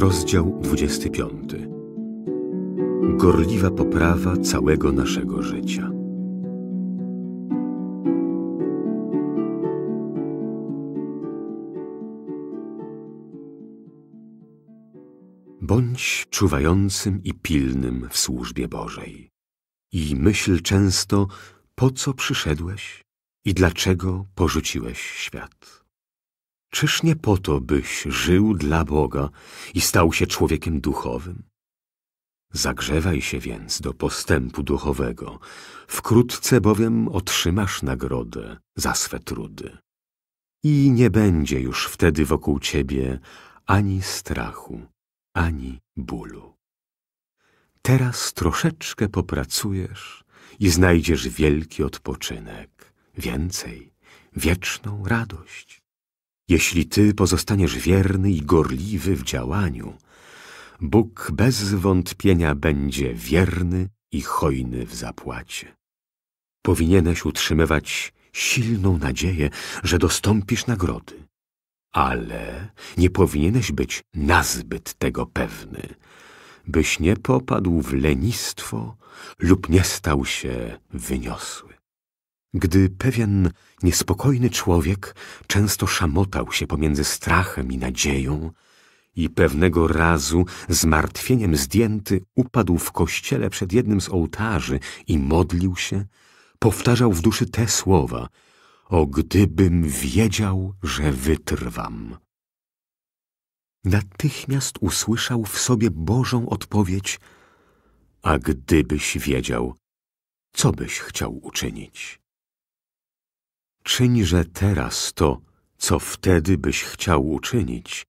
Rozdział 25. Gorliwa poprawa całego naszego życia. Bądź czuwającym i pilnym w służbie Bożej. I myśl często, po co przyszedłeś i dlaczego porzuciłeś świat. Czyż nie po to, byś żył dla Boga i stał się człowiekiem duchowym? Zagrzewaj się więc do postępu duchowego, wkrótce bowiem otrzymasz nagrodę za swe trudy. I nie będzie już wtedy wokół ciebie ani strachu, ani bólu. Teraz troszeczkę popracujesz i znajdziesz wielki odpoczynek, więcej, wieczną radość. Jeśli ty pozostaniesz wierny i gorliwy w działaniu, Bóg bez wątpienia będzie wierny i hojny w zapłacie. Powinieneś utrzymywać silną nadzieję, że dostąpisz nagrody, ale nie powinieneś być nazbyt tego pewny, byś nie popadł w lenistwo lub nie stał się wyniosły gdy pewien niespokojny człowiek często szamotał się pomiędzy strachem i nadzieją i pewnego razu zmartwieniem zdjęty upadł w kościele przed jednym z ołtarzy i modlił się, powtarzał w duszy te słowa – o gdybym wiedział, że wytrwam. Natychmiast usłyszał w sobie Bożą odpowiedź, a gdybyś wiedział, co byś chciał uczynić? Czyń, że teraz to, co wtedy byś chciał uczynić,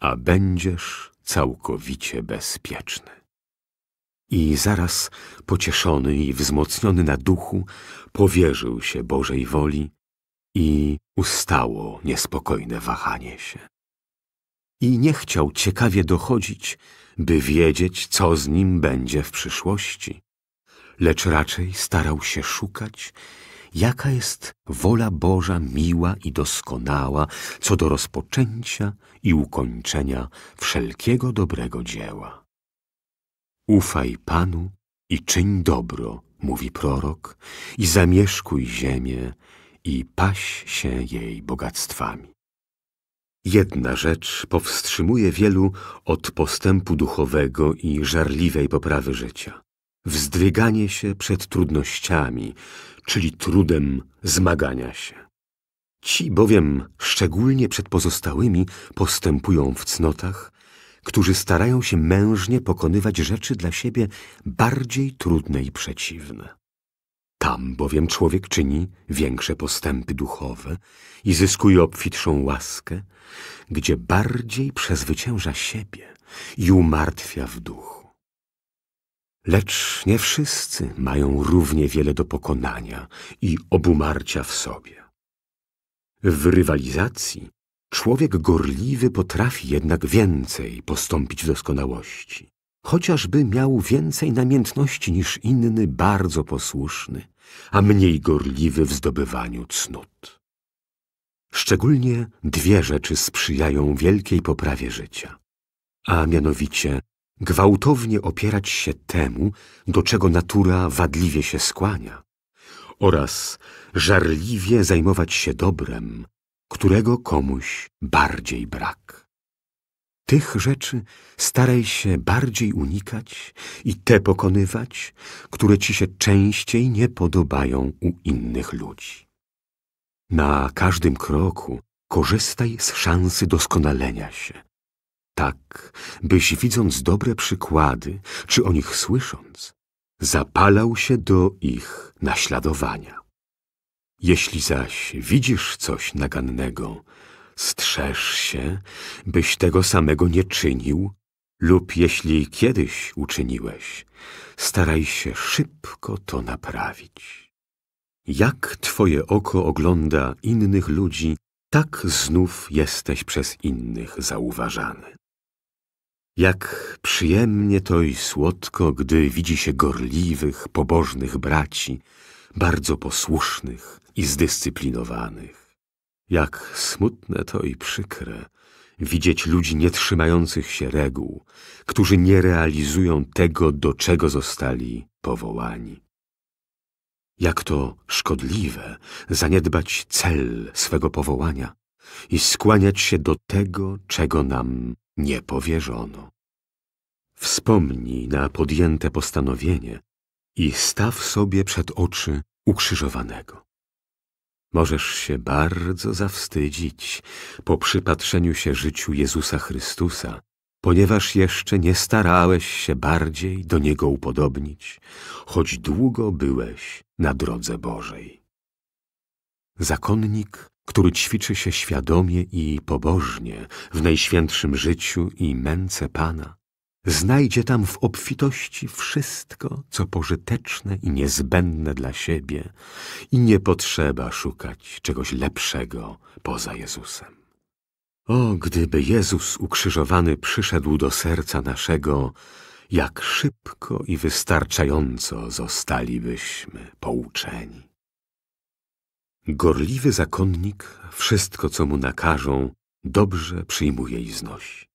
a będziesz całkowicie bezpieczny. I zaraz, pocieszony i wzmocniony na duchu, powierzył się Bożej woli i ustało niespokojne wahanie się. I nie chciał ciekawie dochodzić, by wiedzieć, co z nim będzie w przyszłości, lecz raczej starał się szukać jaka jest wola Boża miła i doskonała co do rozpoczęcia i ukończenia wszelkiego dobrego dzieła. Ufaj Panu i czyń dobro, mówi prorok, i zamieszkuj ziemię i paś się jej bogactwami. Jedna rzecz powstrzymuje wielu od postępu duchowego i żarliwej poprawy życia wzdryganie się przed trudnościami, czyli trudem zmagania się. Ci bowiem, szczególnie przed pozostałymi, postępują w cnotach, którzy starają się mężnie pokonywać rzeczy dla siebie bardziej trudne i przeciwne. Tam bowiem człowiek czyni większe postępy duchowe i zyskuje obfitszą łaskę, gdzie bardziej przezwycięża siebie i umartwia w duchu. Lecz nie wszyscy mają równie wiele do pokonania i obumarcia w sobie. W rywalizacji człowiek gorliwy potrafi jednak więcej postąpić w doskonałości, chociażby miał więcej namiętności niż inny bardzo posłuszny, a mniej gorliwy w zdobywaniu cnót. Szczególnie dwie rzeczy sprzyjają wielkiej poprawie życia, a mianowicie gwałtownie opierać się temu, do czego natura wadliwie się skłania, oraz żarliwie zajmować się dobrem, którego komuś bardziej brak. Tych rzeczy staraj się bardziej unikać i te pokonywać, które ci się częściej nie podobają u innych ludzi. Na każdym kroku korzystaj z szansy doskonalenia się, tak, byś widząc dobre przykłady, czy o nich słysząc, zapalał się do ich naśladowania. Jeśli zaś widzisz coś nagannego, strzeż się, byś tego samego nie czynił, lub jeśli kiedyś uczyniłeś, staraj się szybko to naprawić. Jak twoje oko ogląda innych ludzi, tak znów jesteś przez innych zauważany. Jak przyjemnie to i słodko, gdy widzi się gorliwych, pobożnych braci, bardzo posłusznych i zdyscyplinowanych. Jak smutne to i przykre widzieć ludzi nietrzymających się reguł, którzy nie realizują tego, do czego zostali powołani. Jak to szkodliwe zaniedbać cel swego powołania i skłaniać się do tego, czego nam nie powierzono. Wspomnij na podjęte postanowienie i staw sobie przed oczy ukrzyżowanego. Możesz się bardzo zawstydzić po przypatrzeniu się życiu Jezusa Chrystusa, ponieważ jeszcze nie starałeś się bardziej do Niego upodobnić, choć długo byłeś na drodze Bożej. Zakonnik który ćwiczy się świadomie i pobożnie w najświętszym życiu i męce Pana, znajdzie tam w obfitości wszystko, co pożyteczne i niezbędne dla siebie i nie potrzeba szukać czegoś lepszego poza Jezusem. O, gdyby Jezus ukrzyżowany przyszedł do serca naszego, jak szybko i wystarczająco zostalibyśmy pouczeni. Gorliwy zakonnik wszystko, co mu nakażą, dobrze przyjmuje i znosi.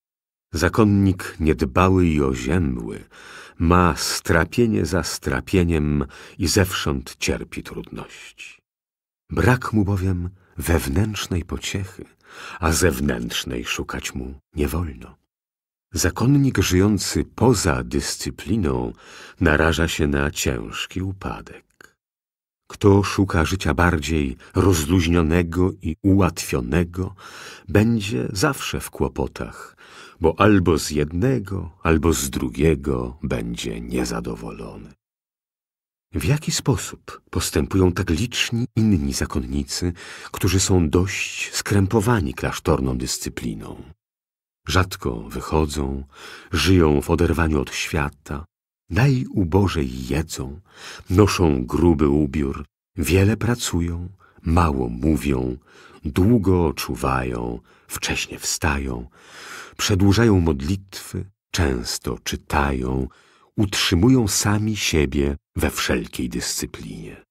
Zakonnik niedbały i oziębły ma strapienie za strapieniem i zewsząd cierpi trudności. Brak mu bowiem wewnętrznej pociechy, a zewnętrznej szukać mu nie wolno. Zakonnik żyjący poza dyscypliną naraża się na ciężki upadek. Kto szuka życia bardziej rozluźnionego i ułatwionego, będzie zawsze w kłopotach, bo albo z jednego, albo z drugiego będzie niezadowolony. W jaki sposób postępują tak liczni inni zakonnicy, którzy są dość skrępowani klasztorną dyscypliną? Rzadko wychodzą, żyją w oderwaniu od świata, najubożej jedzą, noszą gruby ubiór, wiele pracują, mało mówią, długo czuwają, wcześnie wstają, przedłużają modlitwy, często czytają, utrzymują sami siebie we wszelkiej dyscyplinie.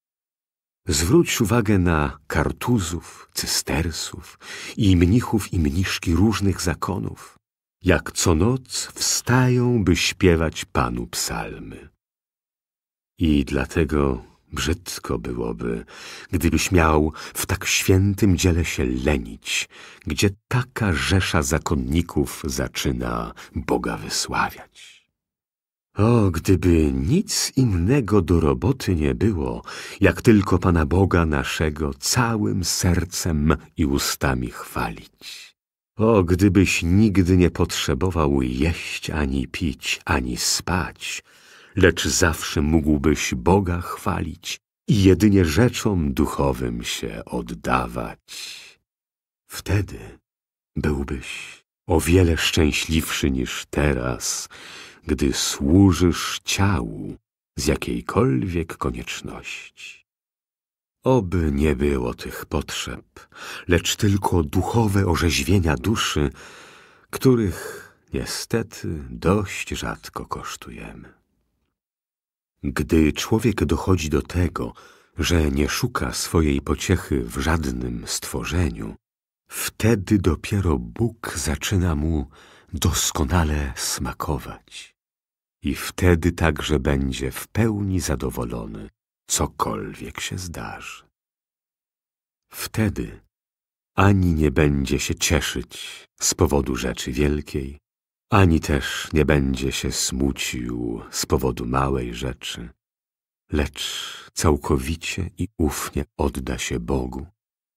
Zwróć uwagę na kartuzów, cystersów i mnichów i mniszki różnych zakonów – jak co noc wstają, by śpiewać Panu psalmy. I dlatego brzydko byłoby, gdybyś miał w tak świętym dziele się lenić, gdzie taka rzesza zakonników zaczyna Boga wysławiać. O, gdyby nic innego do roboty nie było, jak tylko Pana Boga naszego całym sercem i ustami chwalić. O, gdybyś nigdy nie potrzebował jeść ani pić, ani spać, lecz zawsze mógłbyś Boga chwalić i jedynie rzeczom duchowym się oddawać. Wtedy byłbyś o wiele szczęśliwszy niż teraz, gdy służysz ciału z jakiejkolwiek konieczności. Oby nie było tych potrzeb, lecz tylko duchowe orzeźwienia duszy, których niestety dość rzadko kosztujemy. Gdy człowiek dochodzi do tego, że nie szuka swojej pociechy w żadnym stworzeniu, wtedy dopiero Bóg zaczyna mu doskonale smakować. I wtedy także będzie w pełni zadowolony cokolwiek się zdarzy. Wtedy ani nie będzie się cieszyć z powodu rzeczy wielkiej, ani też nie będzie się smucił z powodu małej rzeczy, lecz całkowicie i ufnie odda się Bogu,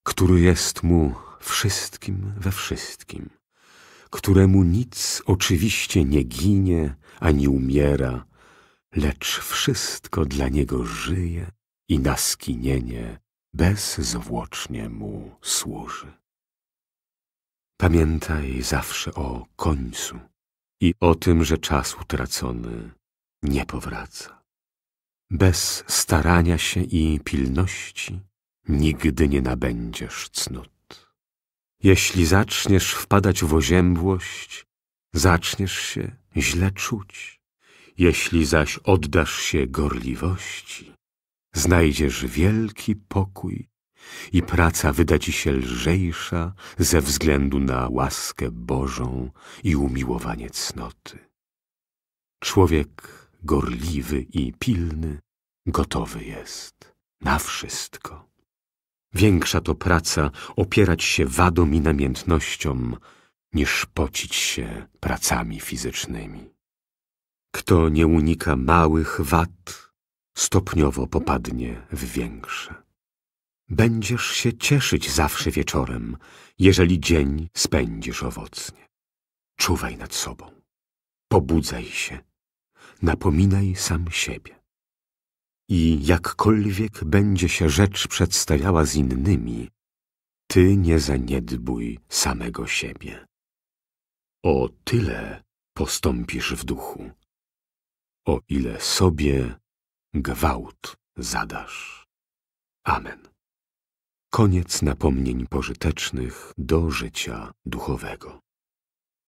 który jest mu wszystkim we wszystkim, któremu nic oczywiście nie ginie ani umiera, lecz wszystko dla niego żyje i na skinienie bezzwłocznie mu służy. Pamiętaj zawsze o końcu i o tym, że czas utracony nie powraca. Bez starania się i pilności nigdy nie nabędziesz cnót. Jeśli zaczniesz wpadać w oziębłość, zaczniesz się źle czuć jeśli zaś oddasz się gorliwości, znajdziesz wielki pokój i praca wyda ci się lżejsza ze względu na łaskę Bożą i umiłowanie cnoty. Człowiek gorliwy i pilny gotowy jest na wszystko. Większa to praca opierać się wadom i namiętnościom, niż pocić się pracami fizycznymi. Kto nie unika małych wad, stopniowo popadnie w większe. Będziesz się cieszyć zawsze wieczorem, jeżeli dzień spędzisz owocnie. Czuwaj nad sobą, pobudzaj się, napominaj sam siebie. I jakkolwiek będzie się rzecz przedstawiała z innymi, ty nie zaniedbuj samego siebie. O tyle postąpisz w duchu o ile sobie gwałt zadasz. Amen. Koniec napomnień pożytecznych do życia duchowego.